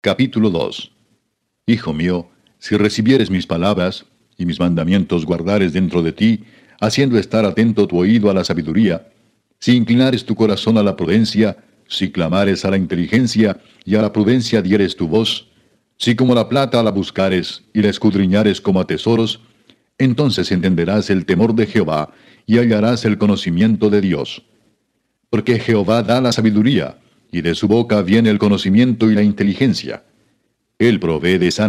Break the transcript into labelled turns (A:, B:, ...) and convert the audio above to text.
A: Capítulo 2 Hijo mío, si recibieres mis palabras y mis mandamientos guardares dentro de ti, haciendo estar atento tu oído a la sabiduría, si inclinares tu corazón a la prudencia, si clamares a la inteligencia y a la prudencia dieres tu voz, si como la plata la buscares y la escudriñares como a tesoros, entonces entenderás el temor de Jehová y hallarás el conocimiento de Dios. Porque Jehová da la sabiduría, y de su boca viene el conocimiento y la inteligencia. Él provee de sana